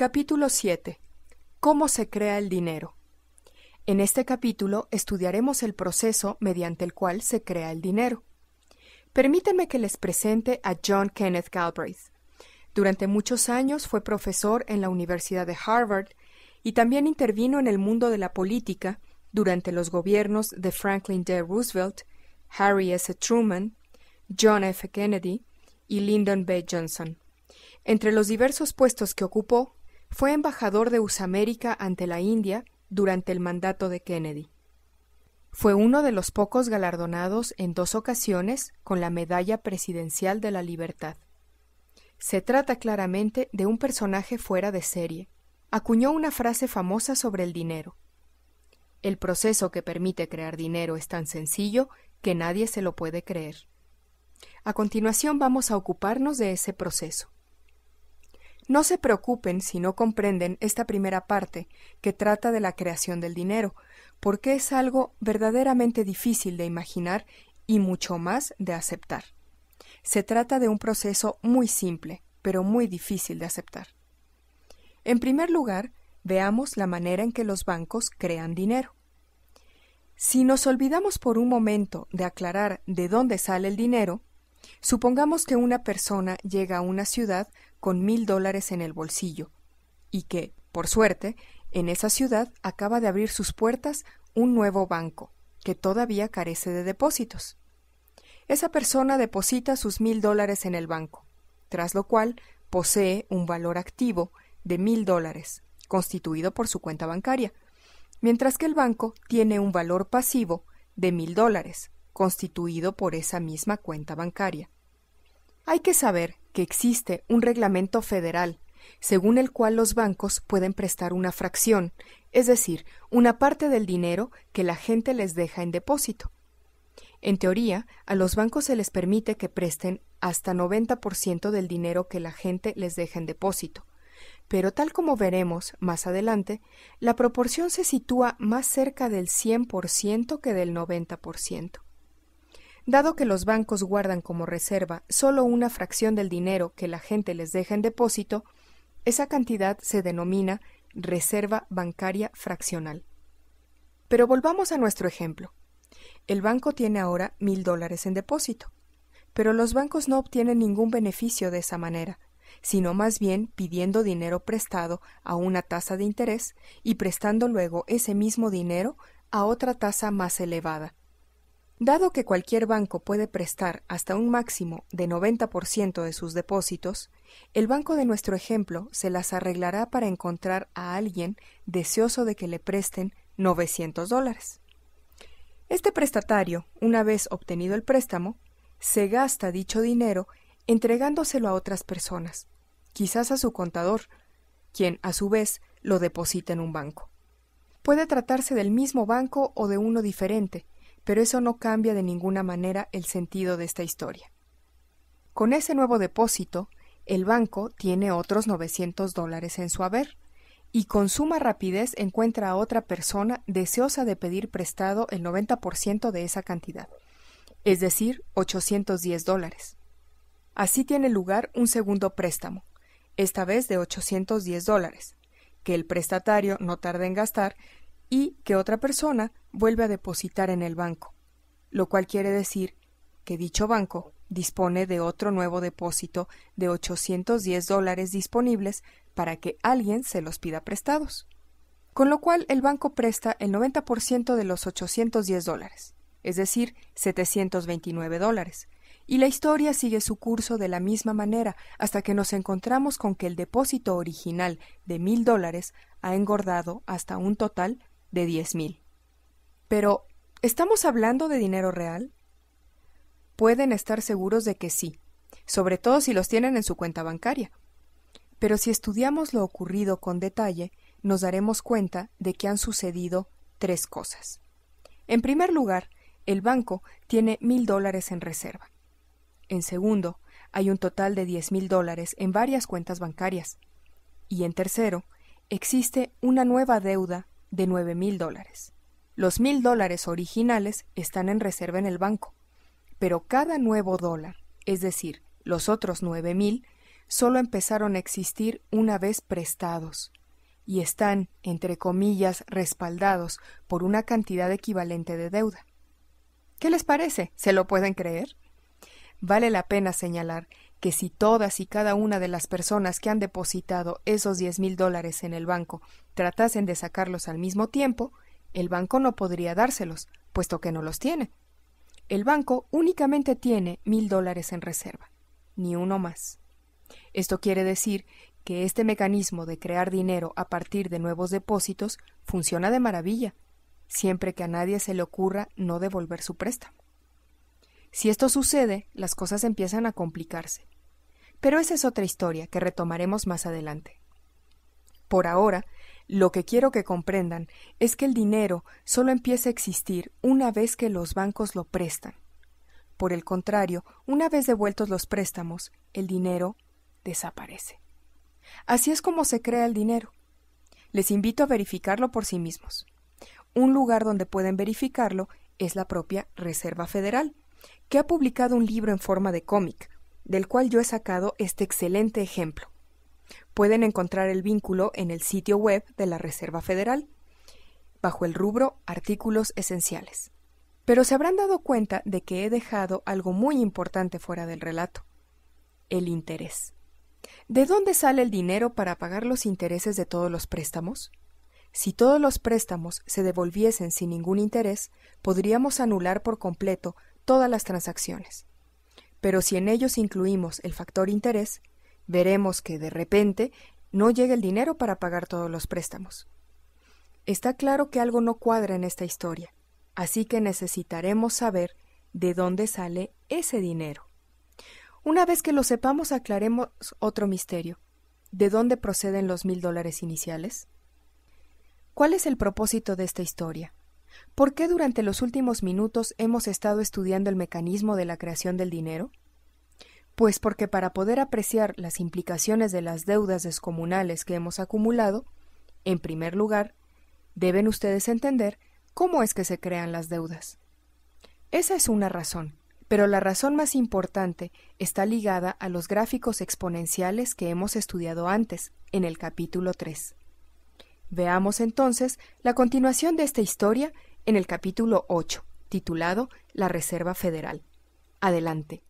Capítulo 7. Cómo se crea el dinero. En este capítulo estudiaremos el proceso mediante el cual se crea el dinero. Permítanme que les presente a John Kenneth Galbraith. Durante muchos años fue profesor en la Universidad de Harvard y también intervino en el mundo de la política durante los gobiernos de Franklin D. Roosevelt, Harry S. Truman, John F. Kennedy y Lyndon B. Johnson. Entre los diversos puestos que ocupó, fue embajador de Usamérica ante la India durante el mandato de Kennedy. Fue uno de los pocos galardonados en dos ocasiones con la Medalla Presidencial de la Libertad. Se trata claramente de un personaje fuera de serie. Acuñó una frase famosa sobre el dinero. El proceso que permite crear dinero es tan sencillo que nadie se lo puede creer. A continuación vamos a ocuparnos de ese proceso. No se preocupen si no comprenden esta primera parte, que trata de la creación del dinero, porque es algo verdaderamente difícil de imaginar y mucho más de aceptar. Se trata de un proceso muy simple, pero muy difícil de aceptar. En primer lugar, veamos la manera en que los bancos crean dinero. Si nos olvidamos por un momento de aclarar de dónde sale el dinero, Supongamos que una persona llega a una ciudad con mil dólares en el bolsillo y que, por suerte, en esa ciudad acaba de abrir sus puertas un nuevo banco, que todavía carece de depósitos. Esa persona deposita sus mil dólares en el banco, tras lo cual posee un valor activo de mil dólares, constituido por su cuenta bancaria, mientras que el banco tiene un valor pasivo de mil dólares, constituido por esa misma cuenta bancaria. Hay que saber que existe un reglamento federal, según el cual los bancos pueden prestar una fracción, es decir, una parte del dinero que la gente les deja en depósito. En teoría, a los bancos se les permite que presten hasta 90% del dinero que la gente les deja en depósito. Pero tal como veremos más adelante, la proporción se sitúa más cerca del 100% que del 90%. Dado que los bancos guardan como reserva solo una fracción del dinero que la gente les deja en depósito, esa cantidad se denomina reserva bancaria fraccional. Pero volvamos a nuestro ejemplo. El banco tiene ahora mil dólares en depósito, pero los bancos no obtienen ningún beneficio de esa manera, sino más bien pidiendo dinero prestado a una tasa de interés y prestando luego ese mismo dinero a otra tasa más elevada, Dado que cualquier banco puede prestar hasta un máximo de 90% de sus depósitos, el banco de nuestro ejemplo se las arreglará para encontrar a alguien deseoso de que le presten 900 dólares. Este prestatario, una vez obtenido el préstamo, se gasta dicho dinero entregándoselo a otras personas, quizás a su contador, quien a su vez lo deposita en un banco. Puede tratarse del mismo banco o de uno diferente, pero eso no cambia de ninguna manera el sentido de esta historia. Con ese nuevo depósito, el banco tiene otros 900 dólares en su haber, y con suma rapidez encuentra a otra persona deseosa de pedir prestado el 90% de esa cantidad, es decir, 810 dólares. Así tiene lugar un segundo préstamo, esta vez de 810 dólares, que el prestatario no tarda en gastar y que otra persona vuelve a depositar en el banco, lo cual quiere decir que dicho banco dispone de otro nuevo depósito de 810 dólares disponibles para que alguien se los pida prestados. Con lo cual el banco presta el 90% de los 810 dólares, es decir, 729 dólares, y la historia sigue su curso de la misma manera hasta que nos encontramos con que el depósito original de mil dólares ha engordado hasta un total de 10,000. Pero, ¿estamos hablando de dinero real? Pueden estar seguros de que sí, sobre todo si los tienen en su cuenta bancaria. Pero si estudiamos lo ocurrido con detalle, nos daremos cuenta de que han sucedido tres cosas. En primer lugar, el banco tiene mil dólares en reserva. En segundo, hay un total de diez mil dólares en varias cuentas bancarias. Y en tercero, existe una nueva deuda de nueve mil dólares. Los mil dólares originales están en reserva en el banco, pero cada nuevo dólar, es decir, los otros nueve mil, solo empezaron a existir una vez prestados y están, entre comillas, respaldados por una cantidad equivalente de deuda. ¿Qué les parece? ¿Se lo pueden creer? Vale la pena señalar que si todas y cada una de las personas que han depositado esos diez mil dólares en el banco tratasen de sacarlos al mismo tiempo, el banco no podría dárselos, puesto que no los tiene. El banco únicamente tiene mil dólares en reserva, ni uno más. Esto quiere decir que este mecanismo de crear dinero a partir de nuevos depósitos funciona de maravilla, siempre que a nadie se le ocurra no devolver su préstamo. Si esto sucede, las cosas empiezan a complicarse. Pero esa es otra historia que retomaremos más adelante. Por ahora, lo que quiero que comprendan es que el dinero solo empieza a existir una vez que los bancos lo prestan. Por el contrario, una vez devueltos los préstamos, el dinero desaparece. Así es como se crea el dinero. Les invito a verificarlo por sí mismos. Un lugar donde pueden verificarlo es la propia Reserva Federal, que ha publicado un libro en forma de cómic, del cual yo he sacado este excelente ejemplo. Pueden encontrar el vínculo en el sitio web de la Reserva Federal, bajo el rubro Artículos Esenciales. Pero se habrán dado cuenta de que he dejado algo muy importante fuera del relato, el interés. ¿De dónde sale el dinero para pagar los intereses de todos los préstamos? Si todos los préstamos se devolviesen sin ningún interés, podríamos anular por completo todas las transacciones. Pero si en ellos incluimos el factor interés, veremos que de repente no llega el dinero para pagar todos los préstamos. Está claro que algo no cuadra en esta historia, así que necesitaremos saber de dónde sale ese dinero. Una vez que lo sepamos, aclaremos otro misterio. ¿De dónde proceden los mil dólares iniciales? ¿Cuál es el propósito de esta historia? ¿Por qué durante los últimos minutos hemos estado estudiando el mecanismo de la creación del dinero? Pues porque para poder apreciar las implicaciones de las deudas descomunales que hemos acumulado, en primer lugar, deben ustedes entender cómo es que se crean las deudas. Esa es una razón, pero la razón más importante está ligada a los gráficos exponenciales que hemos estudiado antes, en el capítulo 3. Veamos entonces la continuación de esta historia en el capítulo 8, titulado La Reserva Federal. Adelante.